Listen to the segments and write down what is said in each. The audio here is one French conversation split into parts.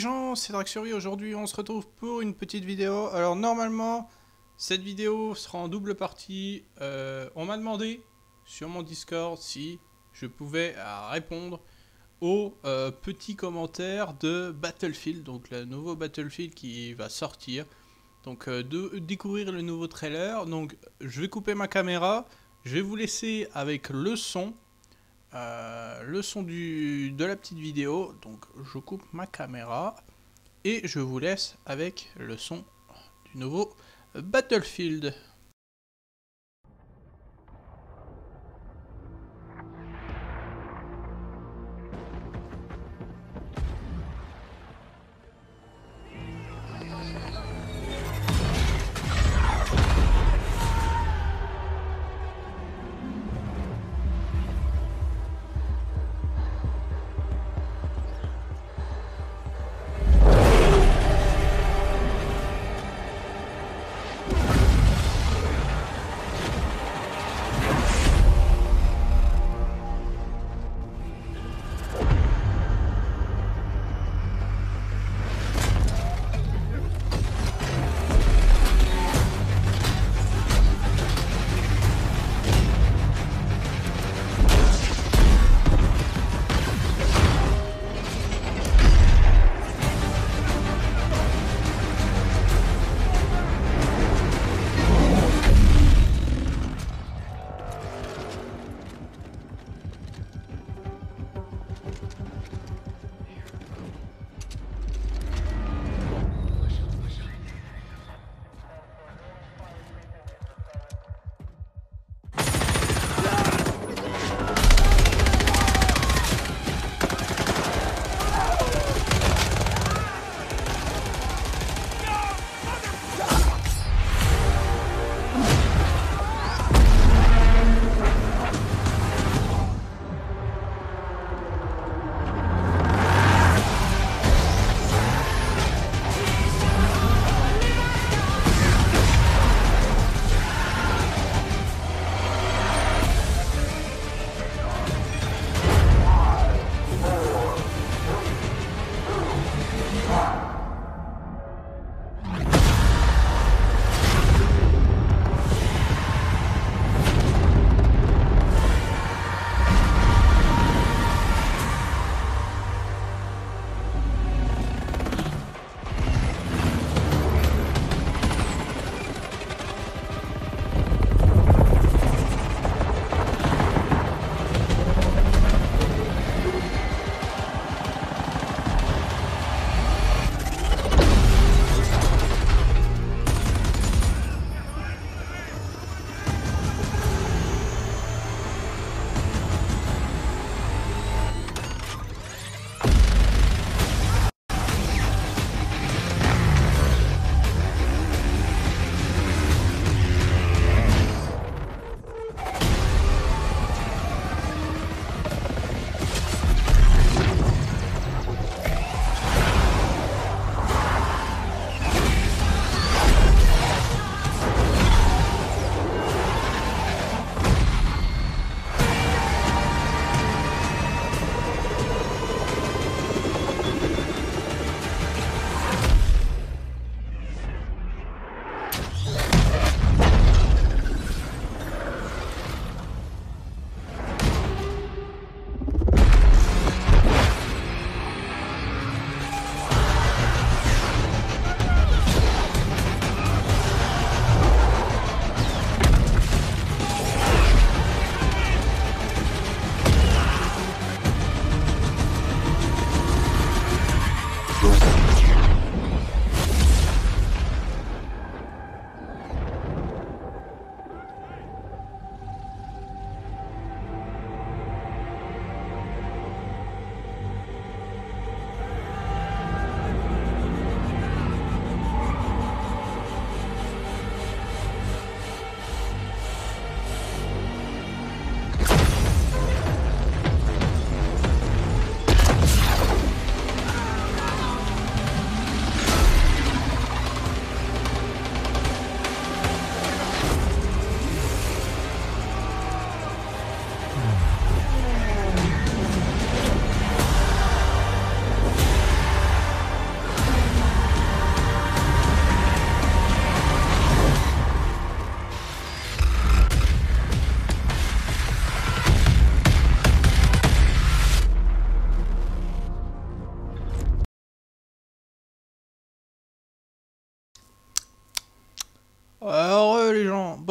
gens, c'est Draxury, aujourd'hui on se retrouve pour une petite vidéo. Alors normalement, cette vidéo sera en double partie. Euh, on m'a demandé sur mon Discord si je pouvais euh, répondre aux euh, petits commentaires de Battlefield, donc le nouveau Battlefield qui va sortir. Donc de découvrir le nouveau trailer. Donc je vais couper ma caméra, je vais vous laisser avec le son. Euh, le son du, de la petite vidéo. Donc je coupe ma caméra et je vous laisse avec le son du nouveau Battlefield.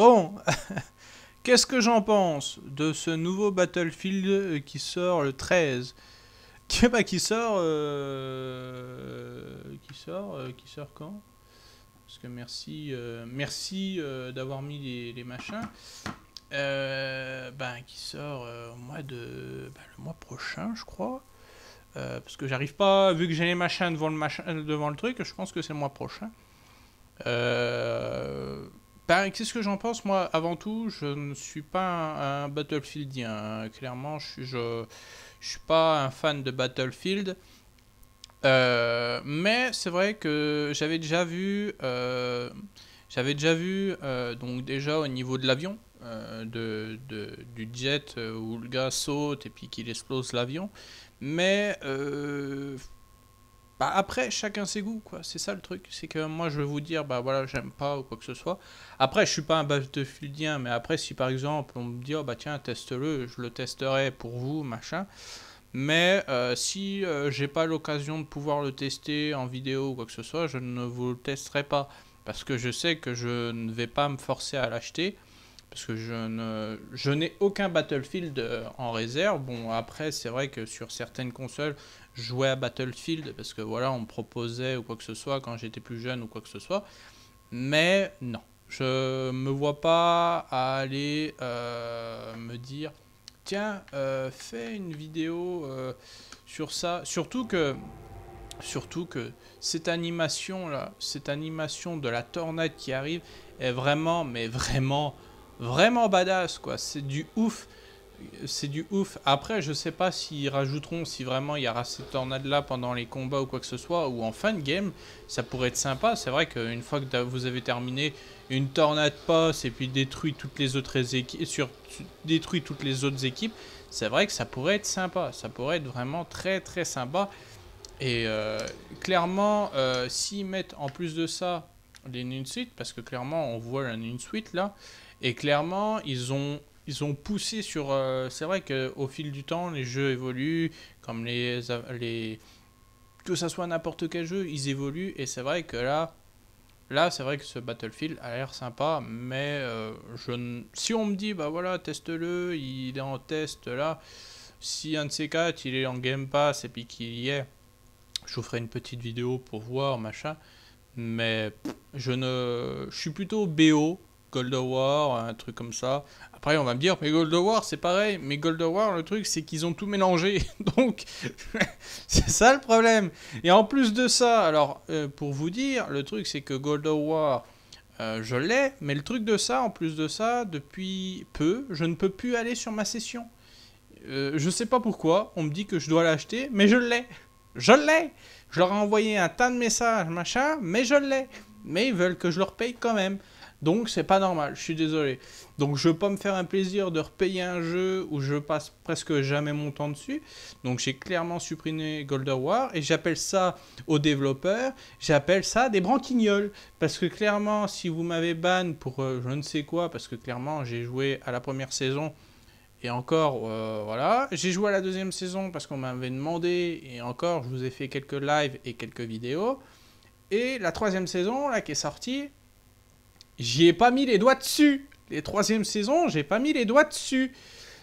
Bon, qu'est-ce que j'en pense de ce nouveau Battlefield euh, qui sort le 13 qui, bah, qui sort... Euh, qui sort... Euh, qui sort quand Parce que merci, merci d'avoir mis les, machins. Ben qui sort au mois de... Bah, le mois prochain, je crois. parce que j'arrive pas, vu que j'ai les machins devant le, machin, devant le truc, je pense que c'est le mois prochain. Euh c'est qu'est-ce que j'en pense Moi, avant tout, je ne suis pas un, Battlefieldien. Hein. Clairement, je ne je, suis pas un fan de Battlefield. Euh, mais c'est vrai que j'avais déjà vu, euh, j'avais déjà vu, euh, donc déjà au niveau de l'avion, de, de, du jet où le gars saute et puis qu'il explose l'avion. Mais bah après, chacun ses goûts, quoi. C'est ça le truc. C'est que moi, je vais vous dire, bah voilà, j'aime pas ou quoi que ce soit. Après, je suis pas un Battlefieldien, mais après, si par exemple, on me dit, oh bah tiens, teste-le, je le testerai pour vous, machin. Mais euh, si je euh, j'ai pas l'occasion de pouvoir le tester en vidéo ou quoi que ce soit, je ne vous le testerai pas. Parce que je sais que je ne vais pas me forcer à l'acheter. Parce que je, ne, je n'ai aucun Battlefield euh, en réserve. Bon, après, c'est vrai que sur certaines consoles, Jouer à Battlefield parce que voilà, on me proposait ou quoi que ce soit quand j'étais plus jeune ou quoi que ce soit. Mais non, je me vois pas à aller euh, me dire tiens, euh, fais une vidéo euh, sur ça. Surtout que surtout que cette animation là, cette animation de la tornade qui arrive est vraiment mais vraiment vraiment badass quoi. C'est du ouf c'est du ouf. Après, je sais pas s'ils rajouteront, si vraiment il y aura cette tornade-là pendant les combats ou quoi que ce soit, ou en fin de game, ça pourrait être sympa. C'est vrai qu'une fois que vous avez terminé, une tornade passe et puis détruit toutes les autres équipes, détruit toutes les autres équipes, c'est vrai que ça pourrait être sympa. Ça pourrait être vraiment très très sympa. Et euh, clairement, euh, s'ils mettent en plus de ça les une parce que clairement on voit la nunsuite là, et clairement ils ont ils ont poussé sur. Euh, c'est vrai qu'au fil du temps, les jeux évoluent, comme les. les que ça soit n'importe quel jeu, ils évoluent, et c'est vrai que là. Là, c'est vrai que ce Battlefield a l'air sympa, mais euh, je si on me dit, bah voilà, teste-le, il est en test là, si un de ces quatre, il est en Game Pass et puis qu'il y est, je vous ferai une petite vidéo pour voir, machin, mais je ne... Je suis plutôt BO Gold War, un truc comme ça. Après, on va me dire, mais Gold War, c'est pareil. Mais Gold War, le truc, c'est qu'ils ont tout mélangé. Donc, c'est ça le problème. Et en plus de ça, alors, euh, pour vous dire, le truc, c'est que Gold War, euh, je l'ai. Mais le truc de ça, en plus de ça, depuis peu, je ne peux plus aller sur ma session. je euh, je sais pas pourquoi. On me dit que je dois l'acheter, mais je l'ai. Je l'ai. Je leur ai envoyé un tas de messages, machin, mais je l'ai. Mais ils veulent que je leur paye quand même. Donc c'est pas normal, je suis désolé. Donc je veux pas me faire un plaisir de repayer un jeu où je passe presque jamais mon temps dessus. Donc j'ai clairement supprimé Golden War et j'appelle ça aux développeurs, j'appelle ça des branquignoles. Parce que clairement, si vous m'avez ban pour euh, je ne sais quoi, parce que clairement j'ai joué à la première saison et encore, euh, voilà. J'ai joué à la deuxième saison parce qu'on m'avait demandé et encore, je vous ai fait quelques lives et quelques vidéos. Et la troisième saison, là, qui est sortie, J'y ai pas mis les doigts dessus. Les troisième saisons, j'ai pas mis les doigts dessus.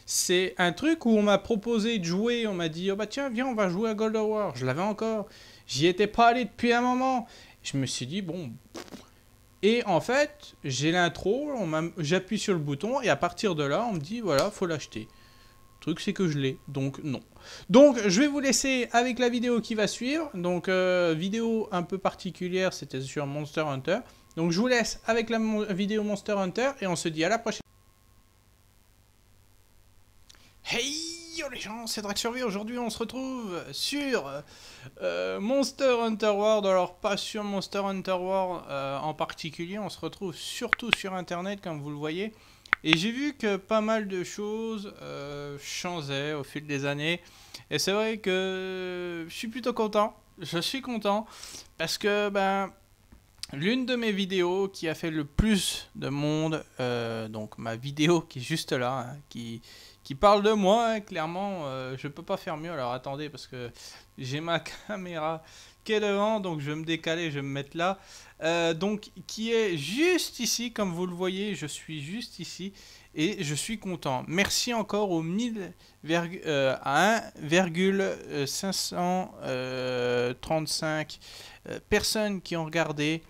C'est un truc où on m'a proposé de jouer, on m'a dit oh bah tiens viens on va jouer à Gold War. Je l'avais encore. J'y étais pas allé depuis un moment. Je me suis dit bon. Et en fait, j'ai l'intro, j'appuie sur le bouton et à partir de là, on me dit voilà, faut l'acheter. Le truc c'est que je l'ai, donc non. Donc je vais vous laisser avec la vidéo qui va suivre. Donc euh, vidéo un peu particulière, c'était sur Monster Hunter. Donc je vous laisse avec la vidéo Monster Hunter et on se dit à la prochaine. Hey yo les gens, c'est Drac Survie. Aujourd'hui on se retrouve sur euh, Monster Hunter World. Alors pas sur Monster Hunter World euh, en particulier, on se retrouve surtout sur internet comme vous le voyez. Et j'ai vu que pas mal de choses changaient euh, changeaient au fil des années. Et c'est vrai que je suis plutôt content. Je suis content parce que ben l'une de mes vidéos qui a fait le plus de monde, euh, donc ma vidéo qui est juste là, hein, qui, qui parle de moi, hein, clairement, euh, je peux pas faire mieux. Alors attendez, parce que j'ai ma caméra qui est devant, donc je vais me décaler, je vais me mettre là. Euh, donc qui est juste ici, comme vous le voyez, je suis juste ici et je suis content. Merci encore aux 1,535 euh, personnes qui ont regardé.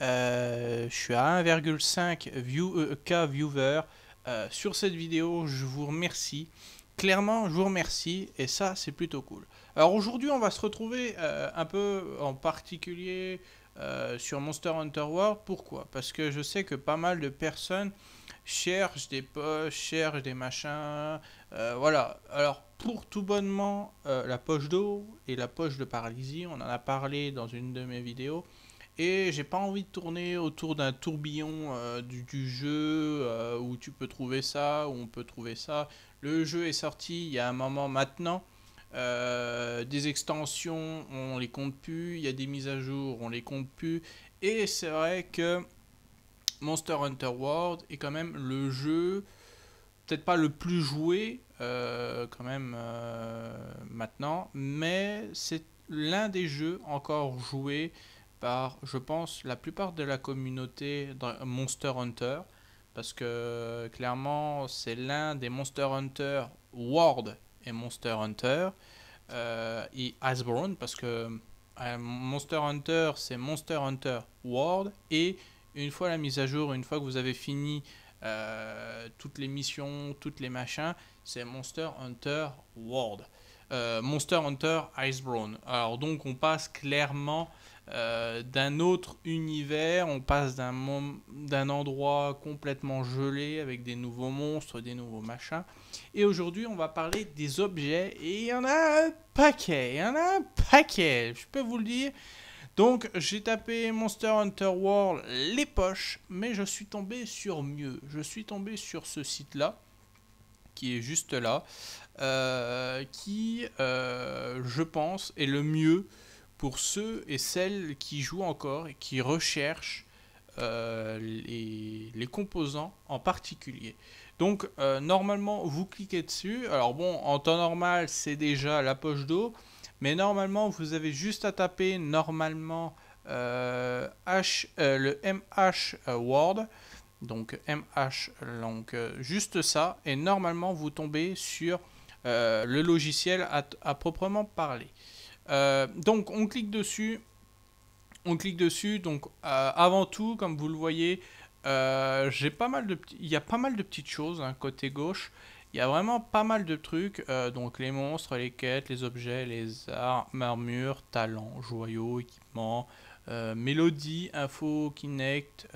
Euh, je suis à 1,5 view, euh, K viewer euh, sur cette vidéo. Je vous remercie. Clairement, je vous remercie et ça, c'est plutôt cool. Alors aujourd'hui, on va se retrouver un peu en particulier sur Monster Hunter World. Pourquoi Parce que je sais que pas mal de personnes cherchent des poches, cherchent des machins. voilà. Alors pour tout bonnement la poche d'eau et la poche de paralysie. On en a parlé dans une de mes vidéos. Et j'ai pas envie de tourner autour d'un tourbillon euh, du, jeu euh, où tu peux trouver ça, où on peut trouver ça. Le jeu est sorti il y a un moment maintenant. Euh, des extensions, on les compte plus. Il y a des mises à jour, on les compte plus. Et c'est vrai que Monster Hunter World est quand même le jeu, peut-être pas le plus joué quand même maintenant, mais c'est l'un des jeux encore joués par, je pense, la plupart de la communauté Monster Hunter, parce que clairement, c'est l'un des Monster Hunter World et Monster Hunter euh, et parce que euh, Monster Hunter, c'est Monster Hunter World et une fois la mise à jour, une fois que vous avez fini euh, toutes les missions, toutes les machins, c'est Monster Hunter World. Monster Hunter Iceborne. Alors donc on passe clairement euh, d'un autre univers, on passe d'un endroit complètement gelé avec des nouveaux monstres, des nouveaux machins. Et aujourd'hui, on va parler des objets et il y en a un paquet, il y en a un paquet, je peux vous le dire. Donc j'ai tapé Monster Hunter World les poches, mais je suis tombé sur mieux. Je suis tombé sur ce site-là, qui est juste là, euh, qui, euh, je pense, est le mieux pour ceux et celles qui jouent encore et qui recherchent euh, les, composants en particulier. Donc euh, normalement vous cliquez dessus, alors bon en temps normal c'est déjà la poche d'eau, mais normalement vous avez juste à taper normalement euh, le MH Word, donc MH, donc juste ça, et normalement vous tombez sur le logiciel à proprement parler. Euh, donc on clique dessus. On clique dessus. Donc euh, avant tout, comme vous le voyez, euh, j'ai pas mal de il y a pas mal de petites choses hein, côté gauche. Il y a vraiment pas mal de trucs, donc les monstres, les quêtes, les objets, les armes, marmures, talents, joyaux, équipements, mélodies, info, Kinect,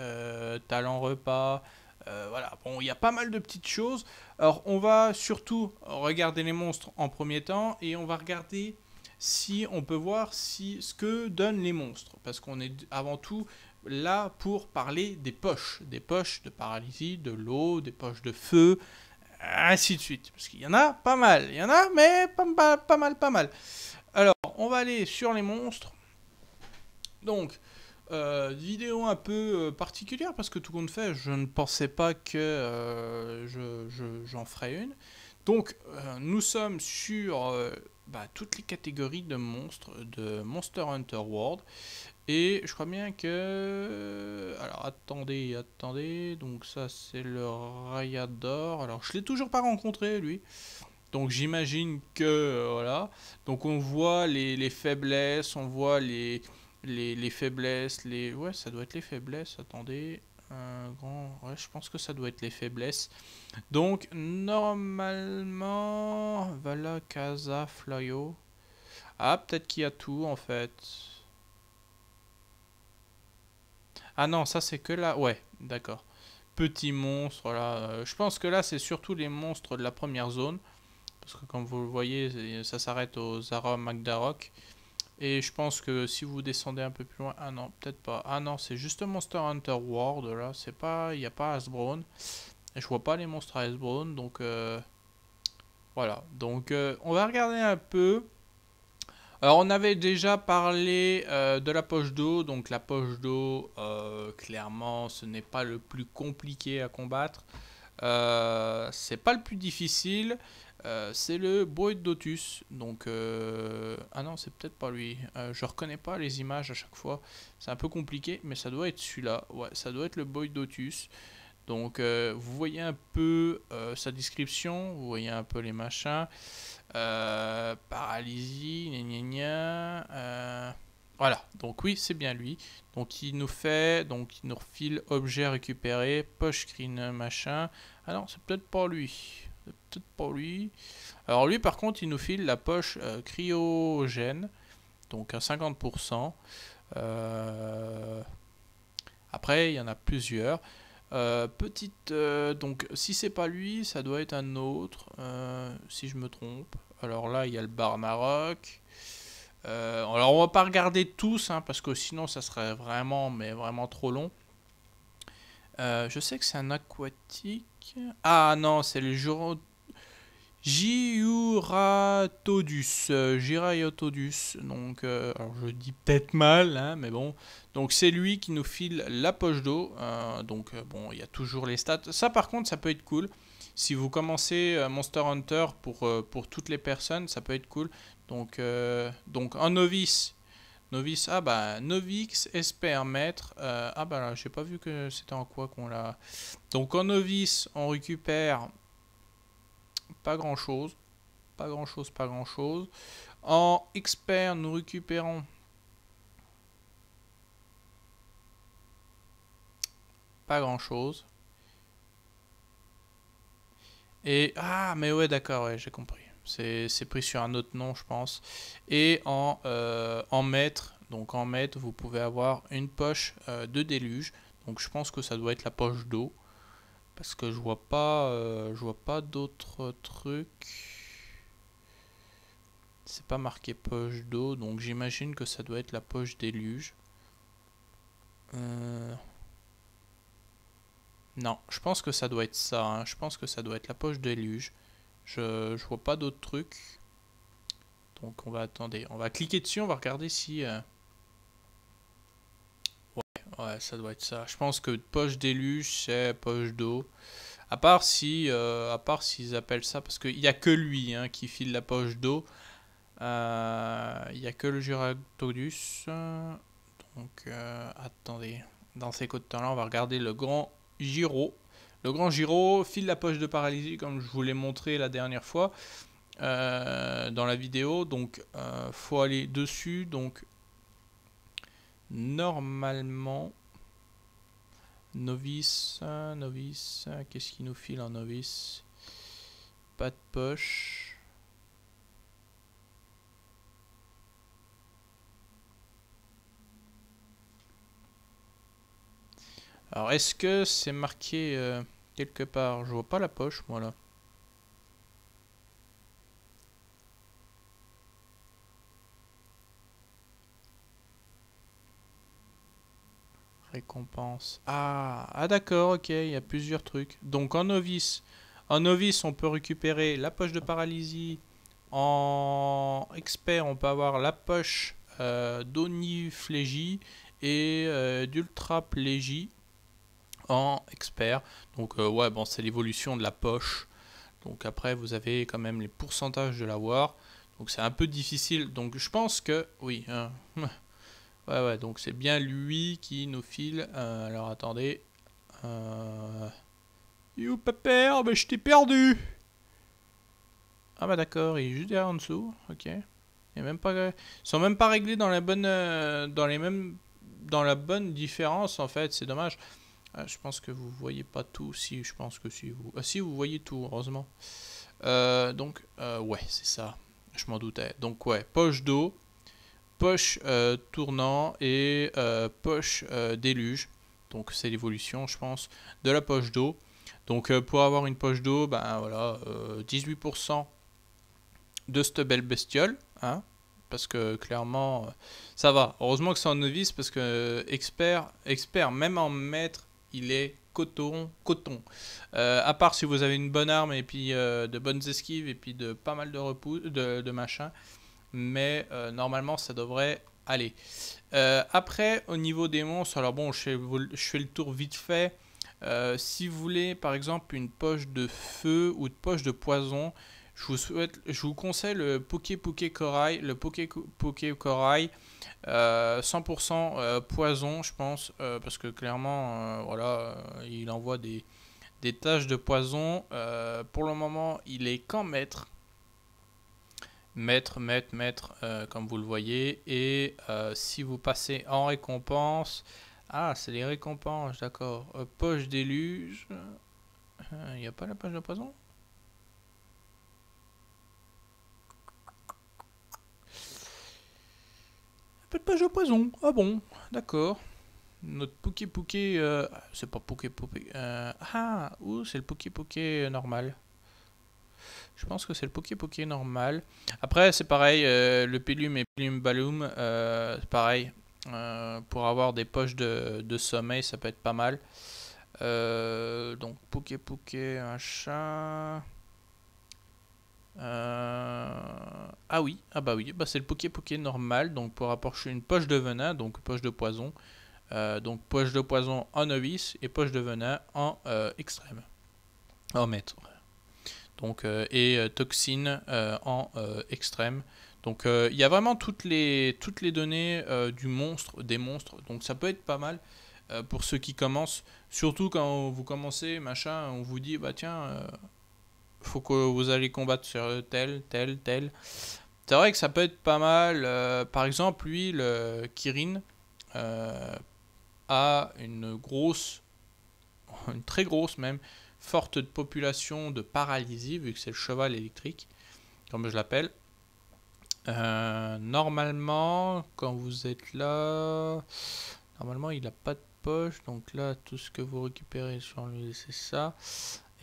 talents, repas, voilà, bon, il y a pas mal de petites choses. Alors, on va surtout regarder les monstres en premier temps et on va regarder si on peut voir si, ce que donnent les monstres. Parce qu'on est avant tout là pour parler des poches. Des poches de paralysie, de l'eau, des poches de feu, ainsi de suite. Parce qu'il y en a pas mal. Il y en a, mais pas, pas, mal, pas mal. Alors, on va aller sur les monstres. Donc, euh, vidéo un peu euh, particulière parce que tout compte fait, je ne pensais pas que euh, j'en je, ferais une. Donc, nous sommes sur bah, toutes les catégories de monstres de Monster Hunter World. Et je crois bien que... Alors attendez, attendez. Donc ça c'est le Rayador. Alors je l'ai toujours pas rencontré lui. Donc j'imagine que... voilà. Donc on voit les, les faiblesses, on voit les, les, les, faiblesses, les... Ouais ça doit être les faiblesses, attendez grand... ouais, je pense que ça doit être les faiblesses. Donc, normalement... Vala, Casa, Flyo... Ah, peut-être qu'il y a tout, en fait. Ah non, ça c'est que là... Ouais, d'accord. Petit monstre, là... Euh, je pense que là, c'est surtout les monstres de la première zone. Parce que, comme vous le voyez, ça s'arrête aux Zara Magdarok. Et je pense que si vous descendez un peu plus loin... Ah non, peut-être pas. Ah non, c'est juste Monster Hunter World, là. C'est pas... Il n'y a pas Hasbrown. Je vois pas les monstres à donc... Euh, voilà. Donc, euh, on va regarder un peu. Alors, on avait déjà parlé euh, de la poche d'eau. Donc, la poche d'eau, clairement, ce n'est pas le plus compliqué à combattre. c'est pas le plus difficile. Euh, c'est le boy Dotus. Donc, euh, ah non, c'est peut-être pas lui. Euh, je reconnais pas les images à chaque fois. C'est un peu compliqué, mais ça doit être celui-là. Ouais, ça doit être le boy Dotus. Donc, vous voyez un peu sa description, vous voyez un peu les machins. paralysie, Voilà, donc oui, c'est bien lui. Donc il nous fait, donc il nous refile objet récupéré, poche screen machin. Ah non, c'est peut-être pas lui. Peut-être lui. Alors lui par contre il nous file la poche euh, cryogène. Donc à 50%. Euh, après il y en a plusieurs. Euh, petite donc si c'est pas lui ça doit être un autre si je me trompe alors là il y a le bar Maroc alors on va pas regarder tous hein, parce que sinon ça serait vraiment mais vraiment trop long je sais que c'est un aquatique ah non, c'est le jour... Giuratodus, donc euh, je dis peut-être mal, hein, mais bon, donc c'est lui qui nous file la poche d'eau, hein, donc euh, bon, il y a toujours les stats, ça par contre ça peut être cool, si vous commencez euh, Monster Hunter pour, pour toutes les personnes, ça peut être cool, donc, donc un novice Novice, ah bah, Novix, espère maître. Euh, ah bah là, j'ai pas vu que c'était en quoi qu'on l'a. Donc en novice, on récupère pas grand chose. Pas grand chose, pas grand chose. En expert, nous récupérons pas grand chose. Et ah, mais ouais, d'accord, ouais, j'ai compris. C'est pris sur un autre nom, je pense. Et en, euh, mètre, donc en mètre, vous pouvez avoir une poche euh, de déluge. Donc je pense que ça doit être la poche d'eau. Parce que je vois pas, euh, je vois pas d'autres trucs. C'est pas marqué poche d'eau, donc j'imagine que ça doit être la poche déluge. Non, je pense que ça doit être ça. Hein. Je pense que ça doit être la poche déluge. Je, je vois pas d'autres trucs. Donc on va attendre. On va cliquer dessus, on va regarder si... Euh, ouais, ouais, ça doit être ça. Je pense que poche d'élu c'est poche d'eau. À part si, euh, à part s'ils appellent ça, parce qu'il n'y a que lui hein, qui file la poche d'eau. Euh, il n'y a que le Gyratodus. Donc, attendez. Dans ces côtes là on va regarder le grand Giro. Le Grand Giro file la poche de paralysie comme je vous l'ai montré la dernière fois euh, dans la vidéo. Donc euh, faut aller dessus. Donc normalement novice, novice, qu'est-ce qui nous file en novice Pas de poche. Alors, est-ce que c'est marqué euh, quelque part Je vois pas la poche, moi, là. Récompense. Ah, ah, d'accord, ok, il y a plusieurs trucs. Donc en novice, en novice, on peut récupérer la poche de paralysie. En expert, on peut avoir la poche euh, d'oniflégie et euh, d'ultraplégie en expert. Donc euh, ouais, bon, c'est l'évolution de la poche. Donc après, vous avez quand même les pourcentages de l'avoir. Donc c'est un peu difficile. Donc je pense que oui. Hein. ouais ouais. Donc c'est bien lui qui nous file. Euh, alors attendez. Euh, you paper mais je t'ai perdu. Ah bah d'accord, il est juste derrière en dessous. Ok. Et même pas. Ils sont même pas réglés dans la bonne, dans les mêmes, dans la bonne différence en fait. C'est dommage. Euh, je pense que vous voyez pas tout. Si, je pense que si vous... Ah, si, vous voyez tout, heureusement. Euh, donc, ouais, c'est ça. Je m'en doutais. Donc, ouais, poche d'eau, poche tournant et poche déluge. Donc, c'est l'évolution, je pense, de la poche d'eau. Donc, pour avoir une poche d'eau, ben voilà, 18% de cette belle bestiole. Hein, parce que clairement, ça va. Heureusement que c'est en novice, parce que expert, expert même en maître, il est coton, coton. Euh, à part si vous avez une bonne arme et puis euh, de bonnes esquives et puis de pas mal de repous, de, machin. Mais euh, normalement, ça devrait aller. après, au niveau des monstres, alors bon, je fais, je fais le tour vite fait. si vous voulez, par exemple, une poche de feu ou de poche de poison, je vous, je vous conseille le Poké Poké Corail, le Poké Poké Corail 100% euh, euh, poison, je pense, euh, parce que clairement, voilà, il envoie des, des taches de poison. pour le moment, il est qu'en maître. Maître, maître, maître, comme vous le voyez. Et si vous passez en récompense, ah, c'est les récompenses, d'accord. poche déluge. Il n'y a pas la poche de poison Pas de au poison. Ah bon, d'accord. Notre Poké Poké. Euh, c'est pas Poké Poké. Euh, ah, ou c'est le Poké Poké normal. Je pense que c'est le Poké Poké normal. Après, c'est pareil, euh, le pilume et pilume balum pareil. pour avoir des poches de, sommeil, ça peut être pas mal. donc, Poké Un chat Ah oui, ah bah oui, bah c'est le poké poké normal, donc pour apporter une poche de venin, donc poche de poison. Euh, donc poche de poison en novice et poche de venin en euh, extrême. En maître. Donc, euh, et toxine en extrême. Donc il y a vraiment toutes les, toutes les données du monstre, des monstres. Donc ça peut être pas mal pour ceux qui commencent. Surtout quand vous commencez, machin, on vous dit, bah tiens, faut que vous allez combattre sur tel, tel, tel. C'est vrai que ça peut être pas mal. Euh, par exemple, lui, le Kirin, euh, a une grosse, une très grosse même, forte population de paralysie, vu que c'est le cheval électrique, comme je l'appelle. Euh, normalement, quand vous êtes là, normalement il n'a pas de poche, donc là tout ce que vous récupérez sur lui c'est ça.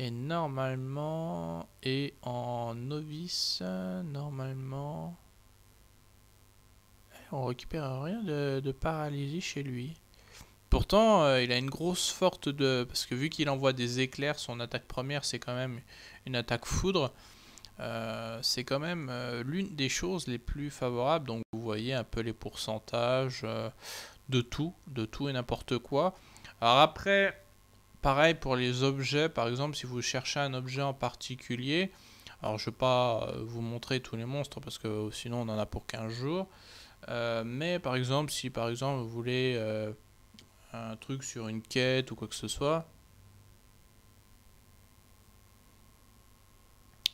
Et normalement, et en novice, normalement, eh, on récupère rien de, de paralysie chez lui. Pourtant, euh, il a une grosse forte de... Parce que vu qu'il envoie des éclairs, son attaque première, c'est quand même une attaque foudre. Euh, c'est quand même euh, l'une des choses les plus favorables. Donc vous voyez un peu les pourcentages de tout, de tout et n'importe quoi. Alors après, Pareil pour les objets, par exemple, si vous cherchez un objet en particulier, alors je ne vais pas euh, vous montrer tous les monstres parce que euh, sinon on en a pour 15 jours, euh, mais par exemple, si par exemple vous voulez un truc sur une quête ou quoi que ce soit,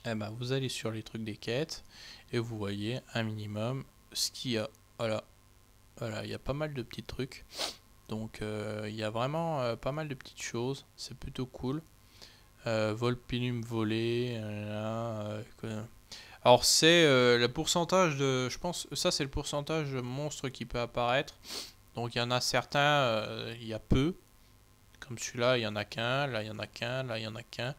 eh ben vous allez sur les trucs des quêtes et vous voyez un minimum ce qu'il y a. Voilà, voilà, il y a pas mal de petits trucs. Donc euh, il y a vraiment euh, pas mal de petites choses, c'est plutôt cool. Euh, Volpinum volé, alors c'est le pourcentage de, je pense, ça c'est le pourcentage de monstres qui peut apparaître. Donc il y en a certains, il y a peu, comme celui-là, il y en a qu'un, là il y en a qu'un, là il y en a qu'un,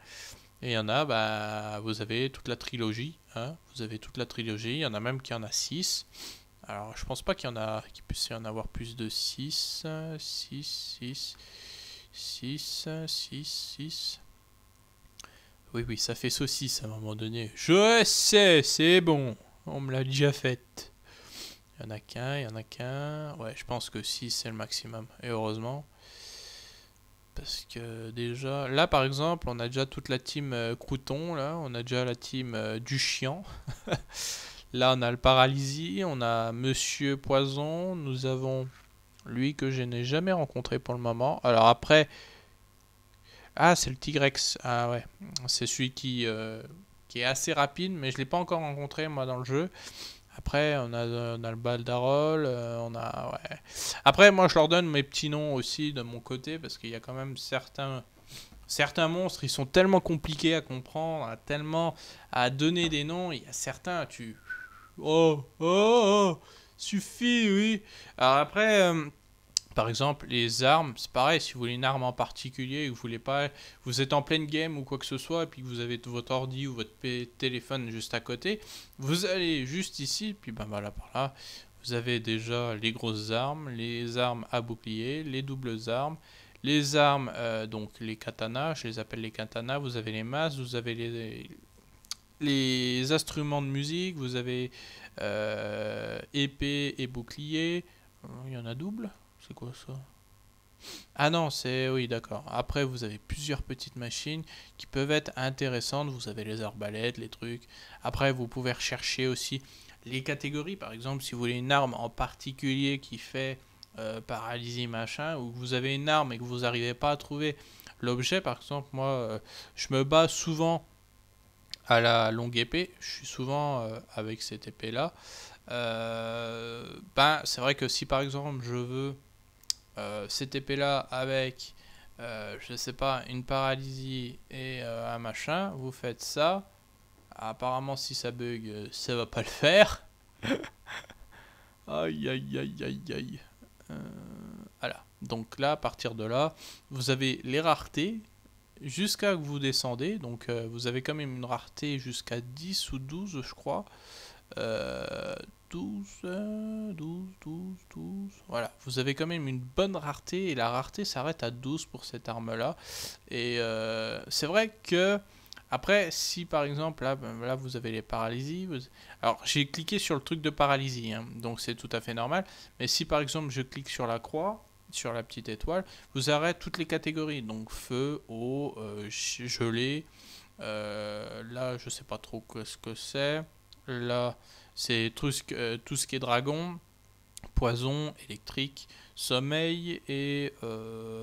et il y en a, bah, vous avez toute la trilogie, hein. vous avez toute la trilogie, il y en a même qui en a 6, alors, je pense pas qu'il y en a qui puisse y en avoir plus de 6 6 6 6 6 6 Oui oui, ça fait saucisse à un moment donné. Je sais, c'est bon. On me l'a déjà faite. Il y en a qu'un, il y en a qu'un. Ouais, je pense que 6 c'est le maximum et heureusement parce que déjà là par exemple, on a déjà toute la team euh, Crouton là, on a déjà la team euh, du chien. Là, on a le paralysie, on a Monsieur Poison, nous avons lui que je n'ai jamais rencontré pour le moment. Alors après, ah, c'est le Tigrex. Ah ouais, c'est celui qui, euh, qui est assez rapide, mais je ne l'ai pas encore rencontré moi dans le jeu. Après, on a, on a le Baldarol, euh, on a... Ouais. Après, moi, je leur donne mes petits noms aussi de mon côté, parce qu'il y a quand même certains... Certains monstres, ils sont tellement compliqués à comprendre, à tellement à donner des noms. Il y a certains, tu, Oh, oh, oh Suffit, oui. Alors après, euh, par exemple, les armes, c'est pareil, si vous voulez une arme en particulier vous voulez pas. Vous êtes en pleine game ou quoi que ce soit, et puis vous avez votre ordi ou votre téléphone juste à côté, vous allez juste ici, puis ben voilà, par là. Vous avez déjà les grosses armes, les armes à bouclier, les doubles armes, les armes, euh, donc les katanas, je les appelle les katanas, vous avez les masses, vous avez les, les instruments de musique, vous avez euh, épée et bouclier. Il y en a double C'est quoi ça Ah non, c'est... Oui, d'accord. Après, vous avez plusieurs petites machines qui peuvent être intéressantes. Vous avez les arbalètes, les trucs. Après, vous pouvez rechercher aussi les catégories. Par exemple, si vous voulez une arme en particulier qui fait euh, paralysie, machin, ou vous avez une arme et que vous n'arrivez pas à trouver l'objet. Par exemple, moi, euh, je me bats souvent à la longue épée, je suis souvent euh, avec cette épée là. Euh, ben, c'est vrai que si par exemple je veux euh, cette épée là avec, je sais pas, une paralysie et un machin, vous faites ça. Apparemment, si ça bug, ça va pas le faire. aïe aïe aïe aïe aïe. voilà. Donc là, à partir de là, vous avez les raretés jusqu'à que vous descendez. Donc euh, vous avez quand même une rareté jusqu'à 10 ou 12 je crois. 12, 12, 12, 12. Voilà, vous avez quand même une bonne rareté et la rareté s'arrête à 12 pour cette arme-là. Et euh, c'est vrai que... Après, si par exemple, là, ben, vous avez les paralysies, alors j'ai cliqué sur le truc de paralysie, hein. donc c'est tout à fait normal, mais si par exemple je clique sur la croix, sur la petite étoile, vous arrêtez toutes les catégories, donc feu, eau, gelé euh, gelée. Euh, là, je sais pas trop ce que c'est. Là, c'est tout, ce euh, tout, ce qui est dragon, poison, électrique, sommeil et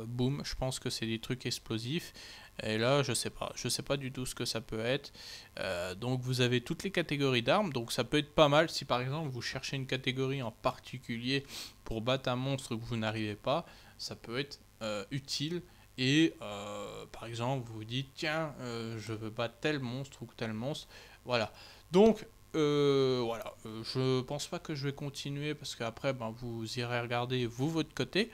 boom. Je pense que c'est des trucs explosifs. Et là, je sais pas, je sais pas du tout ce que ça peut être. Euh, donc vous avez toutes les catégories d'armes, donc ça peut être pas mal si par exemple vous cherchez une catégorie en particulier pour battre un monstre que vous n'arrivez pas, ça peut être euh, utile. Et euh, par exemple, vous vous dites tiens, je veux battre tel monstre ou tel monstre, voilà. Donc voilà, je pense pas que je vais continuer parce qu'après, ben, vous irez regarder vous votre côté.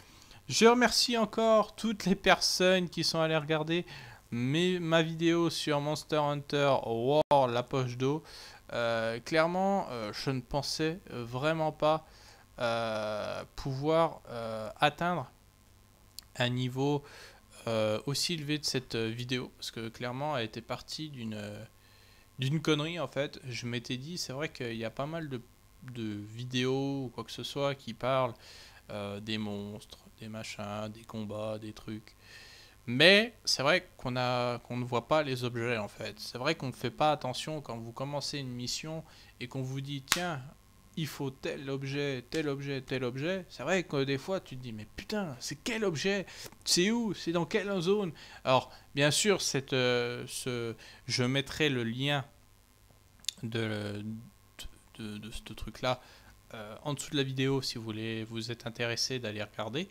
Je remercie encore toutes les personnes qui sont allées regarder mais ma vidéo sur Monster Hunter War, la poche d'eau, euh, clairement, euh, je ne pensais vraiment pas euh, pouvoir atteindre un niveau aussi élevé de cette vidéo, parce que clairement, elle était partie d'une d'une connerie en fait. Je m'étais dit, c'est vrai qu'il y a pas mal de, de, vidéos ou quoi que ce soit qui parlent des monstres, des machins, des combats, des trucs. Mais c'est vrai qu'on qu'on ne voit pas les objets en fait. C'est vrai qu'on ne fait pas attention quand vous commencez une mission et qu'on vous dit tiens, il faut tel objet, tel objet, tel objet. C'est vrai que des fois tu te dis mais putain, c'est quel objet C'est où C'est dans quelle zone Alors bien sûr, euh, je mettrai le lien de, ce truc là euh, en dessous de la vidéo si vous voulez vous êtes intéressé d'aller regarder.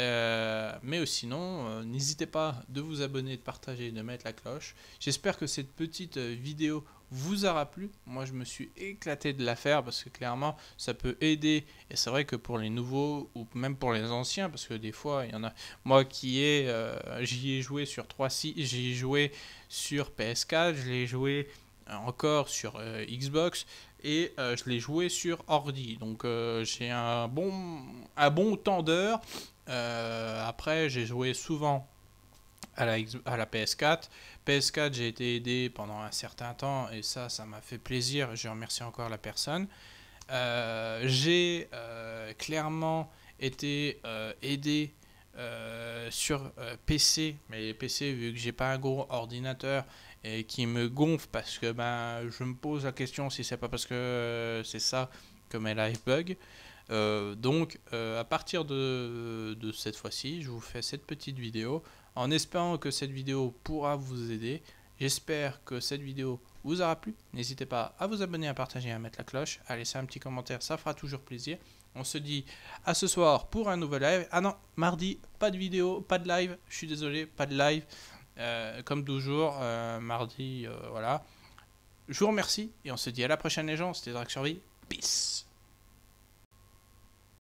Euh, mais sinon, euh, n'hésitez pas de vous abonner, de partager, de mettre la cloche. J'espère que cette petite euh, vidéo vous aura plu. Moi, je me suis éclaté de la faire parce que clairement, ça peut aider. Et c'est vrai que pour les nouveaux ou même pour les anciens, parce que des fois, il y en a. Moi qui ai, j'y ai joué sur 3.6, j'y ai joué sur PS4, je l'ai joué encore sur Xbox et je l'ai joué sur ordi. Donc j'ai un bon, un bon temps d'heure euh, après, j'ai joué souvent à la, PS4. PS4, j'ai été aidé pendant un certain temps et ça, ça m'a fait plaisir. Je remercie encore la personne. Euh, j'ai euh, clairement été aidé sur PC, mais PC, vu que j'ai pas un gros ordinateur et qui me gonfle parce que ben, je me pose la question si c'est pas parce que c'est ça que mes live bug euh, donc, euh, à partir de, cette fois-ci, je vous fais cette petite vidéo en espérant que cette vidéo pourra vous aider. J'espère que cette vidéo vous aura plu. N'hésitez pas à vous abonner, à partager, à mettre la cloche, à laisser un petit commentaire, ça fera toujours plaisir. On se dit à ce soir pour un nouveau live. Ah non, mardi, pas de vidéo, pas de live. Je suis désolé, pas de live. Euh, comme toujours, mardi, voilà. Je vous remercie et on se dit à la prochaine les gens. C'était Drag Survie. Peace